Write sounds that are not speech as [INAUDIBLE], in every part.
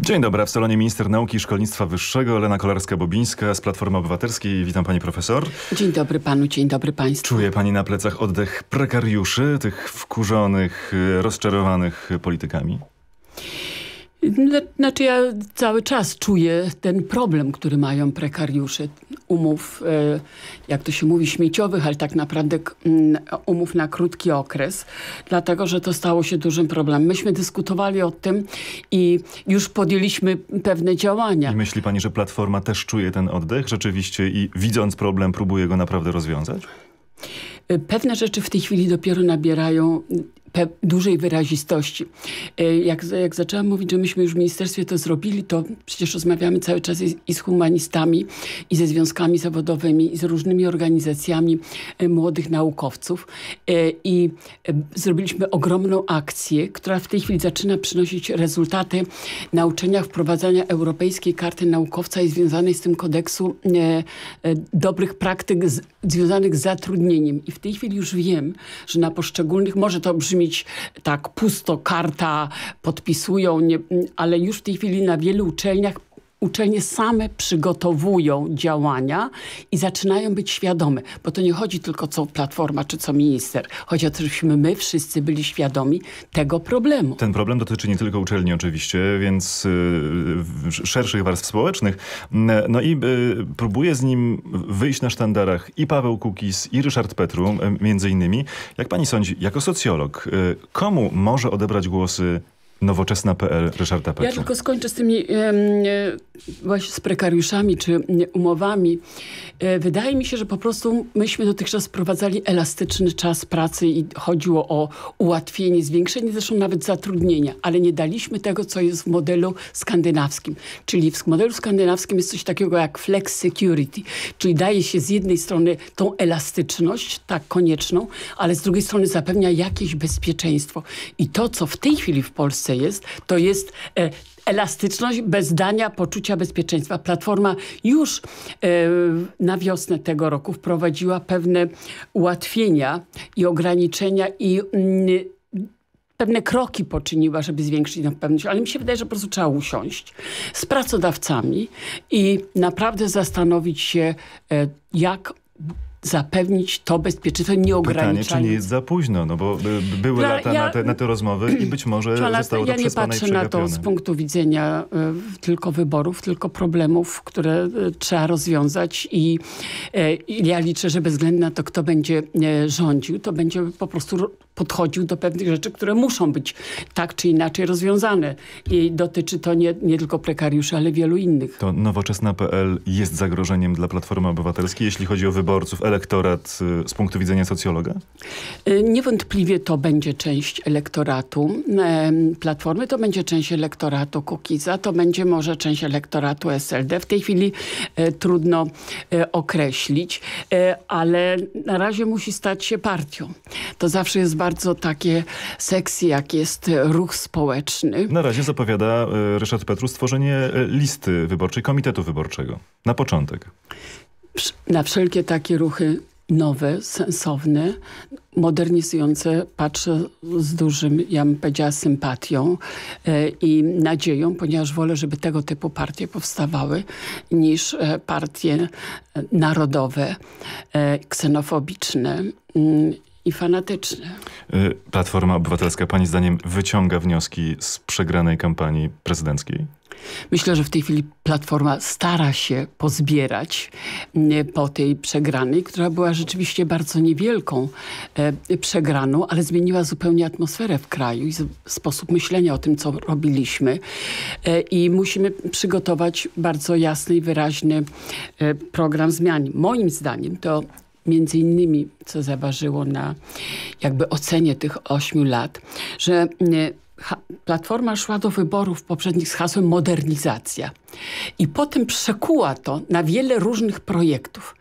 Dzień dobry, w salonie minister nauki i szkolnictwa wyższego Lena Kolarska-Bobińska z Platformy Obywatelskiej. Witam pani profesor. Dzień dobry panu, dzień dobry państwu. Czuje pani na plecach oddech prekariuszy, tych wkurzonych, e, rozczarowanych politykami? Znaczy ja cały czas czuję ten problem, który mają prekariusze umów, e, jak to się mówi, śmieciowych, ale tak naprawdę umów na krótki okres, dlatego że to stało się dużym problemem. Myśmy dyskutowali o tym i już podjęliśmy pewne działania. I myśli pani, że Platforma też czuje ten oddech rzeczywiście i widząc problem próbuje go naprawdę rozwiązać? E, pewne rzeczy w tej chwili dopiero nabierają dużej wyrazistości. E, jak, jak zaczęłam mówić, że myśmy już w ministerstwie to zrobili, to przecież rozmawiamy cały czas i, z humanistami, i ze związkami zawodowymi, i z różnymi organizacjami e, młodych naukowców. E, I zrobiliśmy ogromną akcję, która w tej chwili zaczyna przynosić rezultaty nauczania wprowadzania Europejskiej Karty Naukowca i związanej z tym kodeksu dobrych praktyk z, związanych z zatrudnieniem. I w tej chwili już wiem, że na poszczególnych, może to brzmi brzmieć tak pusto, karta, podpisują, nie, ale już w tej chwili na wielu uczelniach uczelnie same przygotowują działania i zaczynają być świadome, bo to nie chodzi tylko co Platforma czy co minister. Chodzi o to, żebyśmy my wszyscy byli świadomi tego problemu. Ten problem dotyczy nie tylko uczelni oczywiście, więc y, szerszych warstw społecznych. No i y, próbuje z nim wyjść na sztandarach i Paweł Kukis i Ryszard Petru między innymi. Jak pani sądzi, jako socjolog, y, komu może odebrać głosy Nowoczesna.pl Ryszarda Petru. Ja tylko skończę z tymi e, właśnie z prekariuszami czy umowami. E, wydaje mi się, że po prostu myśmy dotychczas wprowadzali elastyczny czas pracy i chodziło o ułatwienie, zwiększenie zresztą nawet zatrudnienia, ale nie daliśmy tego, co jest w modelu skandynawskim. Czyli w modelu skandynawskim jest coś takiego jak flex security, czyli daje się z jednej strony tą elastyczność, tak konieczną, ale z drugiej strony zapewnia jakieś bezpieczeństwo. I to, co w tej chwili w Polsce Polsce jest, to jest e, elastyczność bez dania poczucia bezpieczeństwa. Platforma już e, na wiosnę tego roku wprowadziła pewne ułatwienia i ograniczenia i mm, pewne kroki poczyniła, żeby zwiększyć tę pewność, ale mi się wydaje, że po prostu trzeba usiąść z pracodawcami i naprawdę zastanowić się, e, jak zapewnić to bezpieczeństwo nie ograniczając. Pytanie, czy nie jest za późno, no bo były Dla, lata ja, na, te, na te rozmowy i być może lata, zostało to Ja nie patrzę na to z punktu widzenia y, tylko wyborów, tylko problemów, które y, trzeba rozwiązać i y, ja liczę, że bez względu na to, kto będzie y, rządził, to będzie po prostu podchodził do pewnych rzeczy, które muszą być tak czy inaczej rozwiązane. I dotyczy to nie, nie tylko prekariuszy, ale wielu innych. To nowoczesna.pl jest zagrożeniem dla Platformy Obywatelskiej, jeśli chodzi o wyborców, elektorat y, z punktu widzenia socjologa? Y, niewątpliwie to będzie część elektoratu Platformy, to będzie część elektoratu Kukiza, to będzie może część elektoratu SLD. W tej chwili e, trudno e, określić, e, ale na razie musi stać się partią. To zawsze jest bardzo bardzo takie seksy, jak jest ruch społeczny. Na razie zapowiada e, Ryszard Petru stworzenie e, listy wyborczej, komitetu wyborczego. Na początek. Na wszelkie takie ruchy nowe, sensowne, modernizujące patrzę z dużym, ja bym powiedziała, sympatią e, i nadzieją, ponieważ wolę, żeby tego typu partie powstawały niż partie narodowe, ksenofobiczne mm, i fanatyczny. Y, Platforma Obywatelska, pani zdaniem, wyciąga wnioski z przegranej kampanii prezydenckiej? Myślę, że w tej chwili Platforma stara się pozbierać mm, po tej przegranej, która była rzeczywiście bardzo niewielką e, przegraną, ale zmieniła zupełnie atmosferę w kraju i sposób myślenia o tym, co robiliśmy. E, I musimy przygotować bardzo jasny i wyraźny e, program zmian. Moim zdaniem to między innymi, co zaważyło na jakby ocenie tych ośmiu lat, że e, Platforma szła do wyborów poprzednich z hasłem modernizacja. I potem przekuła to na wiele różnych projektów.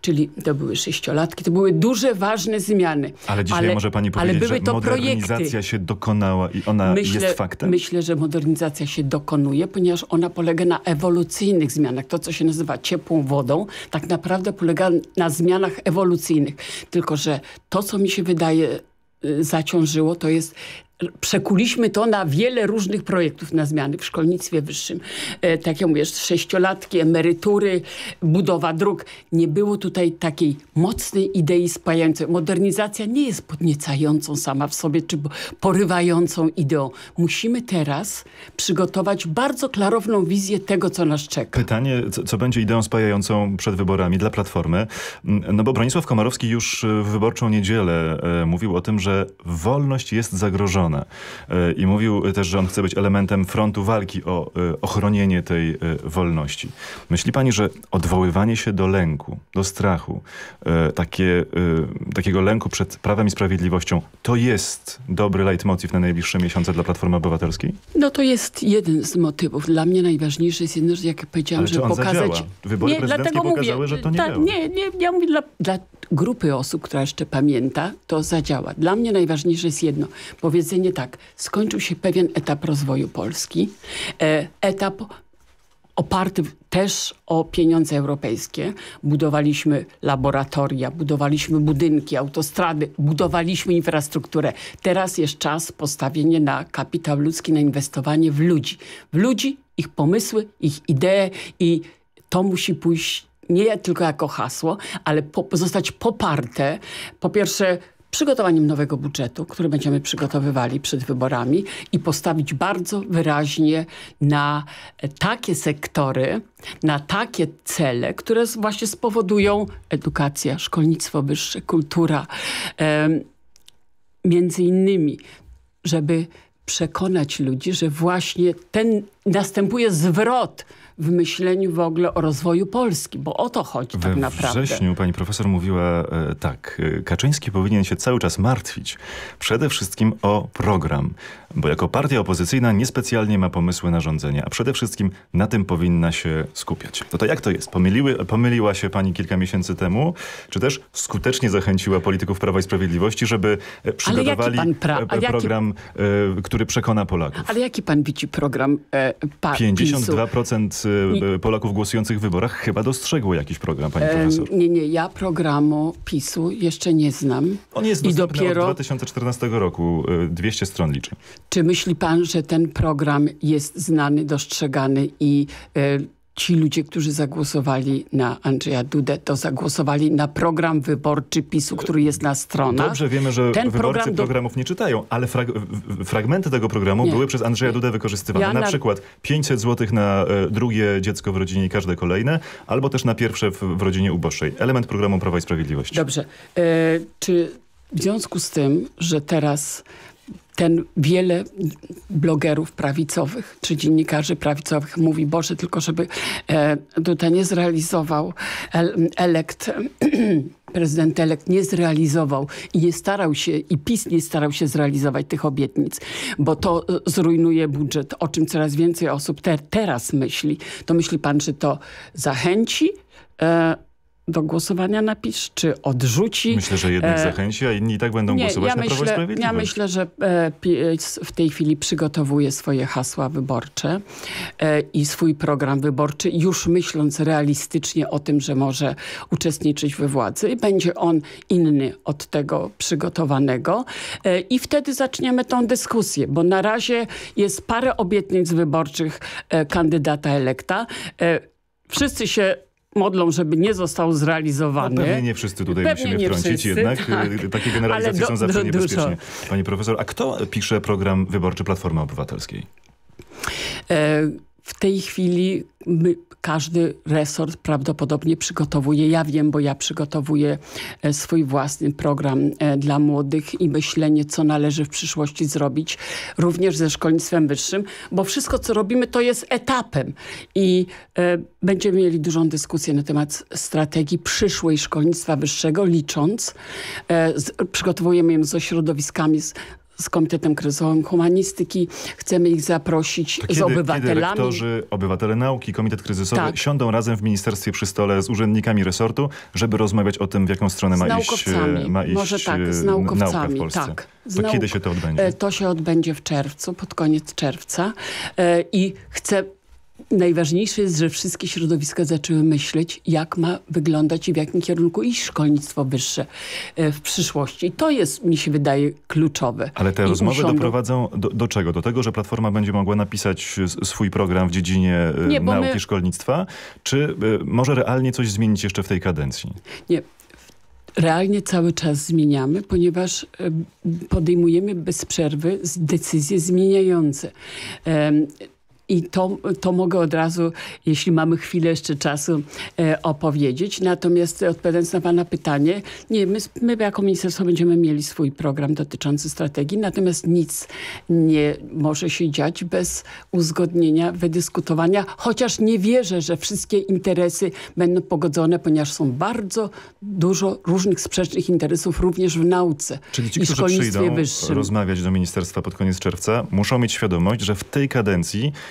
Czyli to były sześciolatki, to były duże, ważne zmiany. Ale dzisiaj ale, może pani powiedzieć, ale były to że modernizacja projekty. się dokonała i ona myślę, jest faktem? Myślę, że modernizacja się dokonuje, ponieważ ona polega na ewolucyjnych zmianach. To, co się nazywa ciepłą wodą, tak naprawdę polega na zmianach ewolucyjnych. Tylko, że to, co mi się wydaje y, zaciążyło, to jest przekuliśmy to na wiele różnych projektów na zmiany w szkolnictwie wyższym. E, tak jak mówię, sześciolatki, emerytury, budowa dróg. Nie było tutaj takiej mocnej idei spajającej. Modernizacja nie jest podniecającą sama w sobie, czy porywającą ideą. Musimy teraz przygotować bardzo klarowną wizję tego, co nas czeka. Pytanie, co, co będzie ideą spajającą przed wyborami dla Platformy? Mm, no bo Bronisław Komarowski już e, w Wyborczą Niedzielę e, mówił o tym, że wolność jest zagrożona stronę. E, I mówił też, że on chce być elementem frontu walki o e, ochronienie tej e, wolności. Myśli pani, że odwoływanie się do lęku, do strachu, takie, takiego lęku przed prawem i sprawiedliwością, to jest dobry leitmotiv na najbliższe miesiące dla Platformy Obywatelskiej? No to jest jeden z motywów. Dla mnie najważniejszy jest jedno, że jak powiedziałam, Ale że pokazać... Zadziała? Wybory nie, prezydenckie pokazały, mówię, że to nie ta, było. Nie, nie, ja mówię dla, dla grupy osób, która jeszcze pamięta, to zadziała. Dla mnie najważniejsze jest jedno. Powiedzenie ocenie tak, skończył się pewien etap rozwoju Polski, e, etap oparty też o pieniądze europejskie. Budowaliśmy laboratoria, budowaliśmy budynki, autostrady, budowaliśmy infrastrukturę. Teraz jest czas postawienie na kapitał ludzki, na inwestowanie w ludzi. W ludzi, ich pomysły, ich idee i to musi pójść nie tylko jako hasło, ale po, zostać poparte. Po pierwsze przygotowaniem nowego budżetu, który będziemy przygotowywali przed wyborami i postawić bardzo wyraźnie na takie sektory, na takie cele, które właśnie spowodują edukacja, szkolnictwo wyższe, kultura. między innymi, żeby przekonać ludzi, że właśnie ten następuje zwrot w myśleniu w ogóle o rozwoju Polski, bo o to chodzi tak naprawdę. We wrześniu pani profesor mówiła e, tak, Kaczyński powinien się cały czas martwić. Przede wszystkim o program, bo jako partia opozycyjna niespecjalnie ma pomysły na rządzenie, a przede wszystkim na tym powinna się skupiać. To, no to jak to jest? Pomyliły, pomyliła się pani kilka miesięcy temu, czy też skutecznie zachęciła polityków Prawa i Sprawiedliwości, żeby e, przygotowali e, program, e, który przekona Polaków? Ale jaki pan widzi program e, 52% y, y, Polaków głosujących w wyborach chyba dostrzegło jakiś program, pani e, profesor. Nie, nie, ja programu PiSu jeszcze nie znam. On jest I dopiero od 2014 roku, 200 y, stron liczy. Czy myśli pan, że ten program jest znany, dostrzegany i ci ludzie, którzy zagłosowali na Andrzeja Dudę, to zagłosowali na program wyborczy PiSu, który jest na stronach. Dobrze wiemy, że Ten wyborcy program do... programów nie czytają, ale frag... fragmenty tego programu nie. były przez Andrzeja Dudę wykorzystywane. Ja na... na... przykład 500 zł na e, drugie dziecko w rodzinie i każde kolejne, albo też na pierwsze w, w rodzinie uboższej. Element programu Prawa i Sprawiedliwości. Dobrze. E, czy w związku z tym, że teraz ten wiele blogerów prawicowych, czy dziennikarzy prawicowych mówi, Boże, tylko żeby e, tutaj nie zrealizował el, elekt, [CLEARS THROAT] prezydent elekt nie zrealizował i nie starał się, i PiS nie starał się zrealizować tych obietnic, bo to e, zrujnuje budżet, o czym coraz więcej osób te, teraz myśli. To myśli pan, czy to zachęci e, do głosowania napisz, czy odrzuci. Myślę, że jednych e, zachęci, a inni i tak będą nie, głosować ja na myślę, Prawo i Sprawiedliwość. Ja myślę, że e, PiS w tej chwili przygotowuje swoje hasła wyborcze e, i swój program wyborczy, już myśląc realistycznie o tym, że może uczestniczyć we władzy. Będzie on inny od tego przygotowanego i wtedy zaczniemy tą dyskusję, bo na razie jest parę obietnic wyborczych kandydata elekta. Wszyscy się modlą, żeby nie został zrealizowany. No pewnie nie wszyscy tutaj pewnie musimy wtrącić wszyscy, jednak. Y, tak. Y, takie generalizacje do, są zawsze niebezpieczne. Panie profesor, a kto pisze program wyborczy Platformy Obywatelskiej? E, w tej chwili my, każdy resort prawdopodobnie przygotowuje, ja wiem, bo ja przygotowuję e, swój własny program e, dla młodych i myślenie, co należy w przyszłości zrobić, również ze szkolnictwem wyższym, bo wszystko, co robimy, to jest etapem i e, będziemy mieli dużą dyskusję na temat strategii przyszłej szkolnictwa wyższego, licząc. E, z, przygotowujemy ją ze środowiskami, z, z Komitetem Kryzysowym Humanistyki. Chcemy ich zaprosić to z obywatelami. Kiedy rektorzy, obywatele nauki, Komitet Kryzysowy tak. siądą razem w ministerstwie przy stole z urzędnikami resortu, żeby rozmawiać o tym, w jaką stronę ma iść, ma iść Może tak, e, z naukowcami. w tak. To nauk kiedy się to odbędzie? E, to się odbędzie w czerwcu, pod koniec czerwca e, i chcę najważniejsze jest, że wszystkie środowiska zaczęły myśleć, jak ma wyglądać i w jakim kierunku iść szkolnictwo wyższe e, w przyszłości. To jest, mi się wydaje, kluczowe. Ale te I rozmowy doprowadzą do, do, czego? Do tego, że Platforma będzie mogła napisać swój program w dziedzinie e, Nie, nauki my... szkolnictwa? Czy e, może realnie coś zmienić jeszcze w tej kadencji? Nie, realnie cały czas zmieniamy, ponieważ podejmujemy bez przerwy decyzje zmieniające. I to, to mogę od razu, jeśli mamy chwilę jeszcze czasu, e, opowiedzieć. Natomiast odpowiadając na Pana pytanie, nie, my, my jako ministerstwo będziemy mieli swój program dotyczący strategii, natomiast nic nie może się dziać bez uzgodnienia, wydyskutowania, chociaż nie wierzę, że wszystkie interesy będą pogodzone, ponieważ są bardzo dużo różnych sprzecznych interesów również w nauce Czyli ci, i szkolnictwie przyjdą rozmawiać do ministerstwa pod koniec czerwca, muszą mieć świadomość, że w tej kadencji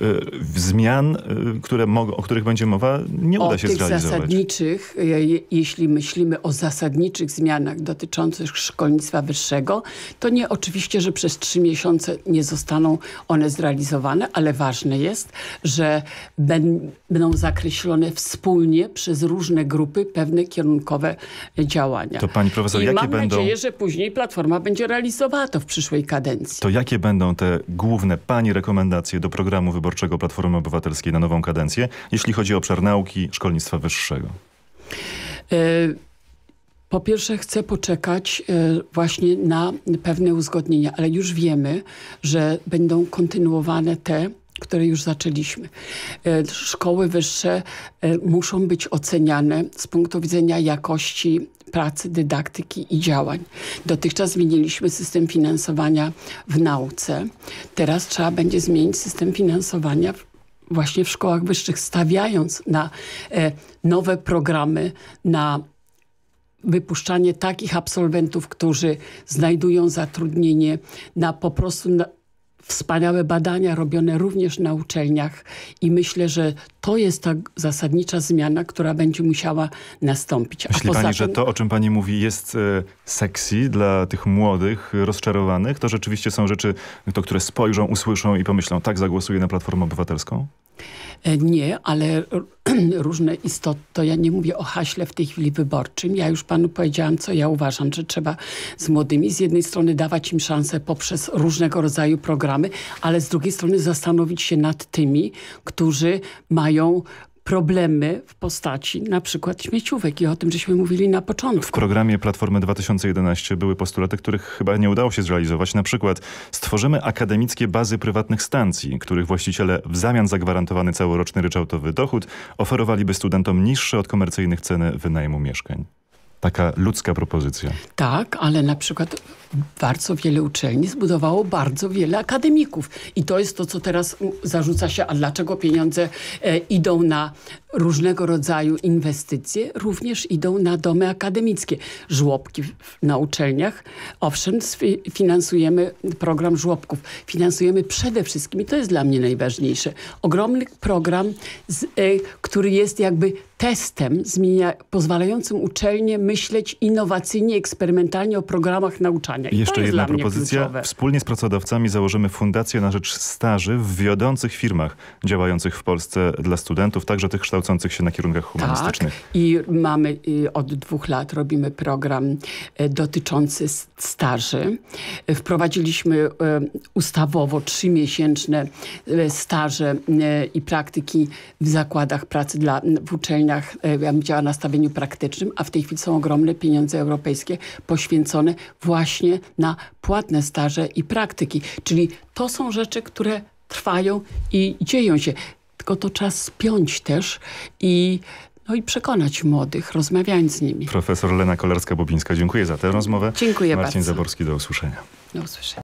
Y, zmian, y, które mogą, o których będzie mowa, nie uda o się tych zrealizować. zasadniczych, y, jeśli myślimy o zasadniczych zmianach dotyczących szkolnictwa wyższego, to nie oczywiście, że przez trzy miesiące nie zostaną one zrealizowane, ale ważne jest, że będą zakreślone wspólnie przez różne grupy pewne kierunkowe działania. To pani profesor, I jakie mam będą... nadzieję, że później Platforma będzie realizowała to w przyszłej kadencji. To jakie będą te główne pani rekomendacje do programu wyborczego? wyborczego Platformy Obywatelskiej na nową kadencję, jeśli chodzi o obszar nauki, szkolnictwa wyższego? E, po pierwsze chcę poczekać e, właśnie na pewne uzgodnienia, ale już wiemy, że będą kontynuowane te które już zaczęliśmy. E, szkoły wyższe muszą być oceniane z punktu widzenia jakości pracy, dydaktyki i działań. Dotychczas zmieniliśmy system finansowania w nauce. Teraz trzeba będzie zmienić system finansowania właśnie w szkołach wyższych, stawiając na e, nowe programy, na wypuszczanie takich absolwentów, którzy znajdują zatrudnienie, na po prostu na wspaniałe badania robione również na uczelniach i myślę, że to jest ta zasadnicza zmiana, która będzie musiała nastąpić. A Myśli pani, tym... że to, o czym pani mówi, jest e, sexy dla tych młodych, rozczarowanych? To rzeczywiście są rzeczy, to, które spojrzą, usłyszą i pomyślą, tak zagłosuję na Platformę Obywatelską? E, nie, ale [CLEARS THROAT] różne istoty, to ja nie mówię o haśle w tej chwili wyborczym. Ja już panu powiedziałam, co ja uważam, że trzeba z młodymi z jednej strony dawać im szansę poprzez różnego rodzaju programy, ale z drugiej strony zastanowić się nad tymi, którzy mają problemy w postaci na przykład śmieciówek i o tym, żeśmy mówili na początku. W programie Platformy 2011 były postulaty, których chyba nie udało się zrealizować. Na przykład stworzymy akademickie bazy prywatnych stacji, których właściciele w zamian za gwarantowany całoroczny ryczałtowy dochód oferowaliby studentom niższe od komercyjnych ceny wynajmu mieszkań. Taka ludzka propozycja. Tak, ale na przykład bardzo wiele uczelni zbudowało bardzo wiele akademików. I to jest to, co teraz zarzuca się, a dlaczego pieniądze e, idą na różnego rodzaju inwestycje, również idą na domy akademickie. Żłobki na uczelniach, owszem, finansujemy program żłobków. Finansujemy przede wszystkim, i to jest dla mnie najważniejsze, ogromny program, z, e, który jest jakby testem zmienia, pozwalającym uczelnie myśleć innowacyjnie, eksperymentalnie o programach nauczania. I Jeszcze jedna propozycja. Wspólnie z pracodawcami założymy fundację na rzecz staży w wiodących firmach działających w Polsce dla studentów, także tych kształcących się na kierunkach humanistycznych. Tak. I mamy i y, od dwóch lat robimy program y, dotyczący staży. Wprowadziliśmy y, ustawowo trzymiesięczne staże i praktyki w zakładach pracy dla, w uczelniach. Ja bym działa na stawieniu praktycznym, a w tej chwili są ogromne pieniądze europejskie poświęcone właśnie właśnie na płatne staże i praktyki. Czyli to są rzeczy, które trwają i dzieją się. Tylko to czas spiąć też i no i przekonać młodych, rozmawiając z nimi. Profesor Lena Kolarska-Bobińska, dziękuję za tę rozmowę. Dziękuję Marcin bardzo. Marcin Zaborski, do usłyszenia. Do usłyszenia.